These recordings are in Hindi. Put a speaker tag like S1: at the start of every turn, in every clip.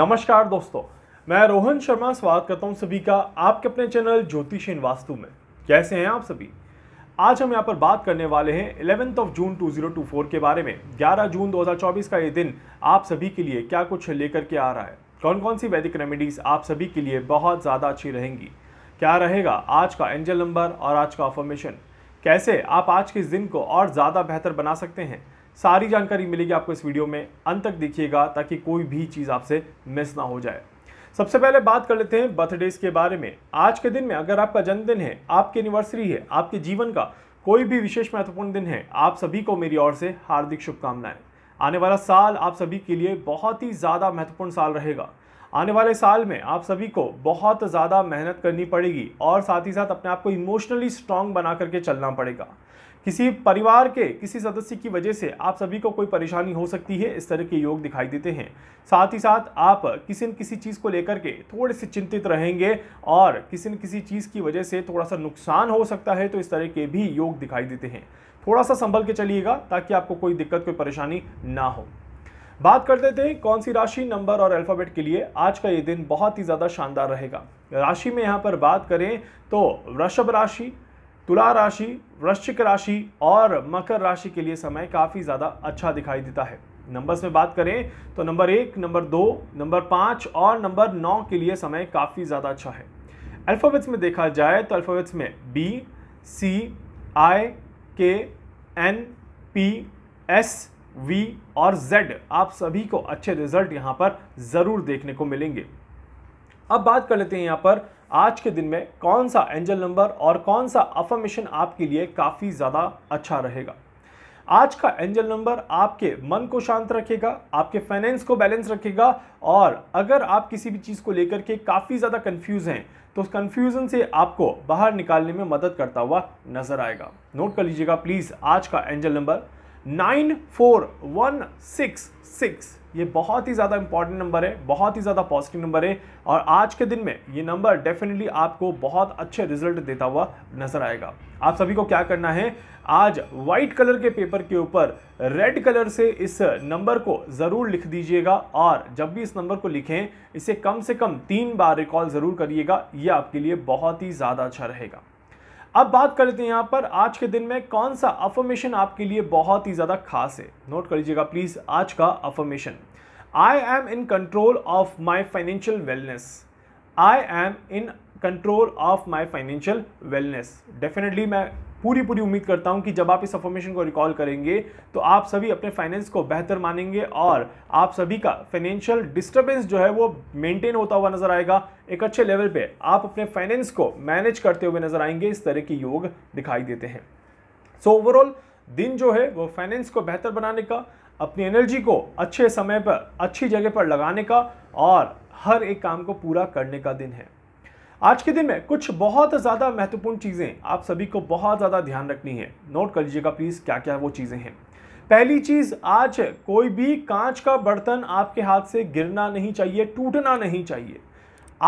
S1: नमस्कार दोस्तों मैं रोहन शर्मा स्वागत करता हूं सभी का आपके अपने चैनल ज्योतिष इन वास्तु में कैसे हैं आप सभी आज हम यहाँ पर बात करने वाले हैं इलेवेंथ ऑफ जून 2024 के बारे में 11 जून 2024 का ये दिन आप सभी के लिए क्या कुछ लेकर के आ रहा है कौन कौन सी वैदिक रेमेडीज़ आप सभी के लिए बहुत ज़्यादा अच्छी रहेंगी क्या रहेगा आज का एंजल नंबर और आज का अफॉर्मेशन कैसे आप आज के इस दिन को और ज़्यादा बेहतर बना सकते हैं सारी जानकारी मिलेगी आपको इस वीडियो में अंत तक देखिएगा ताकि कोई भी चीज़ आपसे मिस ना हो जाए सबसे पहले बात कर लेते हैं बर्थडेज के बारे में आज के दिन में अगर आपका जन्मदिन है आपकी एनिवर्सरी है आपके जीवन का कोई भी विशेष महत्वपूर्ण दिन है आप सभी को मेरी ओर से हार्दिक शुभकामनाएं आने वाला साल आप सभी के लिए बहुत ही ज़्यादा महत्वपूर्ण साल रहेगा आने वाले साल में आप सभी को बहुत ज़्यादा मेहनत करनी पड़ेगी और साथ ही साथ अपने आप को इमोशनली स्ट्रांग बना करके चलना पड़ेगा किसी परिवार के किसी सदस्य की वजह से आप सभी को कोई परेशानी हो सकती है इस तरह के योग दिखाई देते हैं साथ ही साथ आप किसी न किसी चीज़ को लेकर के थोड़े से चिंतित रहेंगे और किसी न किसी चीज़ की वजह से थोड़ा सा नुकसान हो सकता है तो इस तरह के भी योग दिखाई देते हैं थोड़ा सा संभल के चलिएगा ताकि आपको कोई दिक्कत कोई परेशानी ना हो बात करते थे कौन सी राशि नंबर और अल्फ़ाबेट के लिए आज का ये दिन बहुत ही ज़्यादा शानदार रहेगा राशि में यहाँ पर बात करें तो वृषभ राशि तुला राशि वृश्चिक राशि और मकर राशि के लिए समय काफ़ी ज़्यादा अच्छा दिखाई देता है नंबर्स में बात करें तो नंबर एक नंबर दो नंबर पांच और नंबर नौ के लिए समय काफ़ी ज़्यादा अच्छा है अल्फ़ाबेट्स में देखा जाए तो अल्फ़ाबेट्स में B C I K N P S V और जेड आप सभी को अच्छे रिजल्ट यहां पर ज़रूर देखने को मिलेंगे अब बात कर लेते हैं यहां पर आज के दिन में कौन सा एंजल नंबर और कौन सा अफर्मेशन आपके लिए काफ़ी ज़्यादा अच्छा रहेगा आज का एंजल नंबर आपके मन को शांत रखेगा आपके फाइनेंस को बैलेंस रखेगा और अगर आप किसी भी चीज़ को लेकर के काफ़ी ज़्यादा कंफ्यूज हैं तो उस कन्फ्यूज़न से आपको बाहर निकालने में मदद करता हुआ नज़र आएगा नोट कर लीजिएगा प्लीज़ आज का angel number nine four one six six ये बहुत ही ज़्यादा इंपॉर्टेंट नंबर है बहुत ही ज़्यादा पॉजिटिव नंबर है और आज के दिन में ये नंबर डेफिनेटली आपको बहुत अच्छे रिजल्ट देता हुआ नजर आएगा आप सभी को क्या करना है आज व्हाइट कलर के पेपर के ऊपर रेड कलर से इस नंबर को ज़रूर लिख दीजिएगा और जब भी इस नंबर को लिखें इसे कम से कम तीन बार रिकॉल ज़रूर करिएगा यह आपके लिए बहुत ही ज़्यादा अच्छा रहेगा अब बात कर लेते हैं यहाँ पर आज के दिन में कौन सा अफर्मेशन आपके लिए बहुत ही ज़्यादा खास है नोट कर लीजिएगा प्लीज़ आज का affirmation I am in control of my financial wellness I am in control of my financial wellness definitely मैं पूरी पूरी उम्मीद करता हूं कि जब आप इस इंफॉर्मेशन को रिकॉल करेंगे तो आप सभी अपने फाइनेंस को बेहतर मानेंगे और आप सभी का फाइनेंशियल डिस्टर्बेंस जो है वो मेंटेन होता हुआ नजर आएगा एक अच्छे लेवल पे आप अपने फाइनेंस को मैनेज करते हुए नजर आएंगे इस तरह के योग दिखाई देते हैं सो so, ओवरऑल दिन जो है वो फाइनेंस को बेहतर बनाने का अपनी एनर्जी को अच्छे समय पर अच्छी जगह पर लगाने का और हर एक काम को पूरा करने का दिन है आज के दिन में कुछ बहुत ज़्यादा महत्वपूर्ण चीज़ें आप सभी को बहुत ज़्यादा ध्यान रखनी है नोट कर लीजिएगा प्लीज़ क्या क्या वो चीज़ें हैं पहली चीज़ आज कोई भी कांच का बर्तन आपके हाथ से गिरना नहीं चाहिए टूटना नहीं चाहिए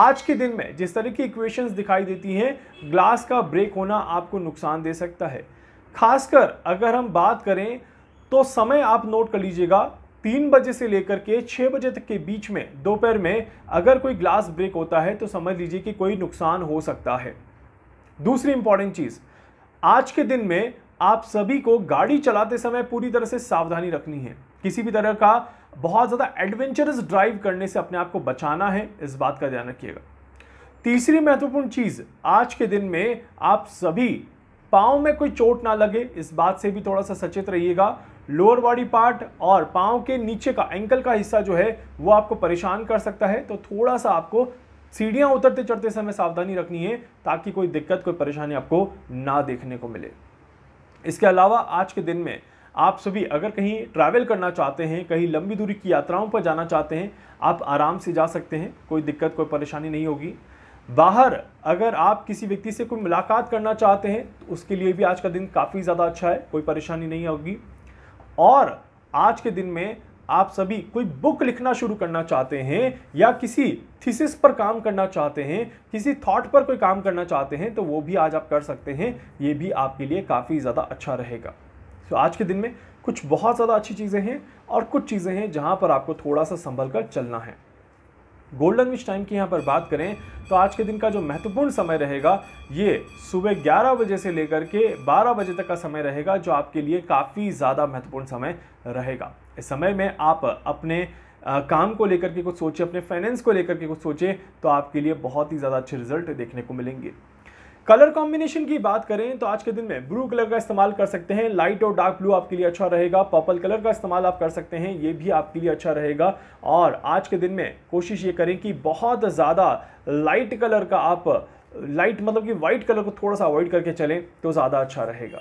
S1: आज के दिन में जिस तरह की इक्वेशंस दिखाई देती हैं ग्लास का ब्रेक होना आपको नुकसान दे सकता है खासकर अगर हम बात करें तो समय आप नोट कर लीजिएगा तीन बजे से लेकर के छः बजे तक के बीच में दोपहर में अगर कोई ग्लास ब्रेक होता है तो समझ लीजिए कि कोई नुकसान हो सकता है दूसरी इंपॉर्टेंट चीज़ आज के दिन में आप सभी को गाड़ी चलाते समय पूरी तरह से सावधानी रखनी है किसी भी तरह का बहुत ज़्यादा एडवेंचरस ड्राइव करने से अपने आप को बचाना है इस बात का ध्यान रखिएगा तीसरी महत्वपूर्ण चीज़ आज के दिन में आप सभी पाँव में कोई चोट ना लगे इस बात से भी थोड़ा सा सचेत रहिएगा लोअर बॉडी पार्ट और पाँव के नीचे का एंकल का हिस्सा जो है वो आपको परेशान कर सकता है तो थोड़ा सा आपको सीढ़ियाँ उतरते चढ़ते समय सावधानी रखनी है ताकि कोई दिक्कत कोई परेशानी आपको ना देखने को मिले इसके अलावा आज के दिन में आप सभी अगर कहीं ट्रैवल करना चाहते हैं कहीं लंबी दूरी की यात्राओं पर जाना चाहते हैं आप आराम से जा सकते हैं कोई दिक्कत कोई परेशानी नहीं होगी बाहर अगर आप किसी व्यक्ति से कोई मुलाकात करना चाहते हैं तो उसके लिए भी आज का दिन काफ़ी ज़्यादा अच्छा है कोई परेशानी नहीं होगी और आज के दिन में आप सभी कोई बुक लिखना शुरू करना चाहते हैं या किसी थीसिस पर काम करना चाहते हैं किसी थॉट पर कोई काम करना चाहते हैं तो वो भी आज आप कर सकते हैं ये भी आपके लिए काफ़ी ज़्यादा अच्छा रहेगा तो आज के दिन में कुछ बहुत ज़्यादा अच्छी चीज़ें हैं और कुछ चीज़ें हैं जहाँ पर आपको थोड़ा सा संभल कर चलना है गोल्डन विश टाइम की यहाँ पर बात करें तो आज के दिन का जो महत्वपूर्ण समय रहेगा ये सुबह 11 बजे से लेकर के 12 बजे तक का समय रहेगा जो आपके लिए काफ़ी ज़्यादा महत्वपूर्ण समय रहेगा इस समय में आप अपने आ, काम को लेकर के कुछ सोचें अपने फाइनेंस को लेकर के कुछ सोचें तो आपके लिए बहुत ही ज़्यादा अच्छे रिजल्ट देखने को मिलेंगे कलर कॉम्बिनेशन की बात करें तो आज के दिन में ब्लू कलर का इस्तेमाल कर सकते हैं लाइट और डार्क ब्लू आपके लिए अच्छा रहेगा पर्पल कलर का इस्तेमाल आप कर सकते हैं ये भी आपके लिए अच्छा रहेगा और आज के दिन में कोशिश ये करें कि बहुत ज़्यादा लाइट कलर का आप लाइट मतलब कि वाइट कलर को थोड़ा सा अवॉइड करके चलें तो ज़्यादा अच्छा रहेगा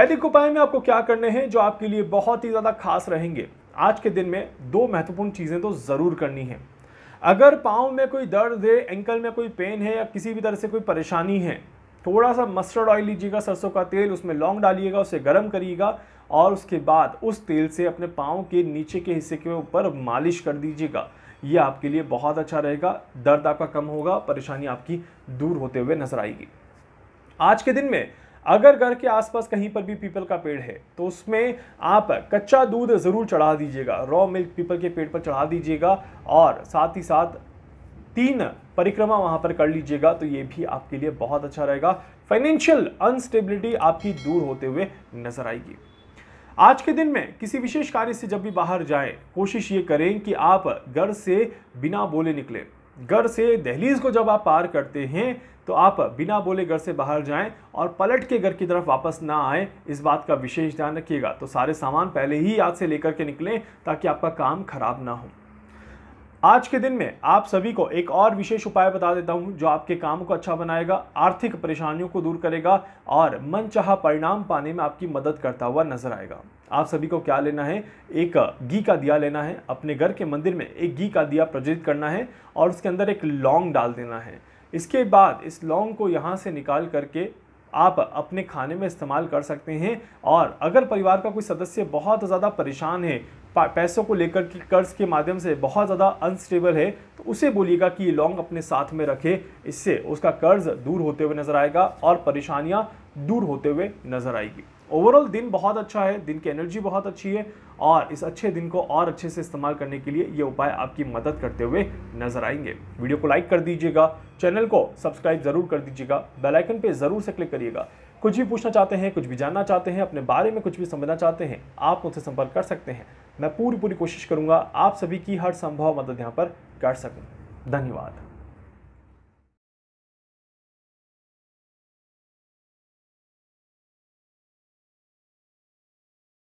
S1: वैदिक उपाय में आपको क्या करने हैं जो आपके लिए बहुत ही ज़्यादा खास रहेंगे आज के दिन में दो महत्वपूर्ण चीज़ें तो ज़रूर करनी है अगर पाँव में कोई दर्द है एंकल में कोई पेन है या किसी भी तरह से कोई परेशानी है थोड़ा सा मस्टर्ड ऑयल लीजिएगा सरसों का तेल उसमें लौंग डालिएगा उसे गर्म करिएगा और उसके बाद उस तेल से अपने पाँव के नीचे के हिस्से के ऊपर मालिश कर दीजिएगा ये आपके लिए बहुत अच्छा रहेगा दर्द आपका कम होगा परेशानी आपकी दूर होते हुए नजर आएगी आज के दिन में अगर घर के आसपास कहीं पर भी पीपल का पेड़ है तो उसमें आप कच्चा दूध ज़रूर चढ़ा दीजिएगा रॉ मिल्क पीपल के पेड़ पर चढ़ा दीजिएगा और साथ ही साथ तीन परिक्रमा वहाँ पर कर लीजिएगा तो ये भी आपके लिए बहुत अच्छा रहेगा फाइनेंशियल अनस्टेबिलिटी आपकी दूर होते हुए नजर आएगी आज के दिन में किसी विशेष कार्य से जब भी बाहर जाएं कोशिश ये करें कि आप घर से बिना बोले निकलें घर से दहलीज को जब आप पार करते हैं तो आप बिना बोले घर से बाहर जाएं और पलट के घर की तरफ वापस ना आएं इस बात का विशेष ध्यान रखिएगा तो सारे सामान पहले ही याद से लेकर के निकलें ताकि आपका काम खराब ना हो आज के दिन में आप सभी को एक और विशेष उपाय बता देता हूं जो आपके काम को अच्छा बनाएगा आर्थिक परेशानियों को दूर करेगा और मनचाहा परिणाम पाने में आपकी मदद करता हुआ नजर आएगा आप सभी को क्या लेना है एक घी का दिया लेना है अपने घर के मंदिर में एक घी का दिया प्रज्वलित करना है और उसके अंदर एक लौंग डाल देना है इसके बाद इस लौंग को यहाँ से निकाल करके आप अपने खाने में इस्तेमाल कर सकते हैं और अगर परिवार का कोई सदस्य बहुत ज़्यादा परेशान है पैसों को लेकर के कर्ज के माध्यम से बहुत ज़्यादा अनस्टेबल है तो उसे बोलिएगा कि ये लौंग अपने साथ में रखे इससे उसका कर्ज दूर होते हुए नज़र आएगा और परेशानियाँ दूर होते हुए नज़र आएगी ओवरऑल दिन बहुत अच्छा है दिन की एनर्जी बहुत अच्छी है और इस अच्छे दिन को और अच्छे से इस्तेमाल करने के लिए ये उपाय आपकी मदद करते हुए नजर आएंगे वीडियो को लाइक कर दीजिएगा चैनल को सब्सक्राइब जरूर कर दीजिएगा बेलाइकन पे जरूर से क्लिक करिएगा कुछ भी पूछना चाहते हैं कुछ भी जानना चाहते हैं अपने बारे में कुछ भी समझना चाहते हैं आप मुझसे संपर्क कर सकते हैं मैं पूरी पूरी कोशिश करूँगा आप सभी की हर संभव मदद यहाँ पर कर सकूँ धन्यवाद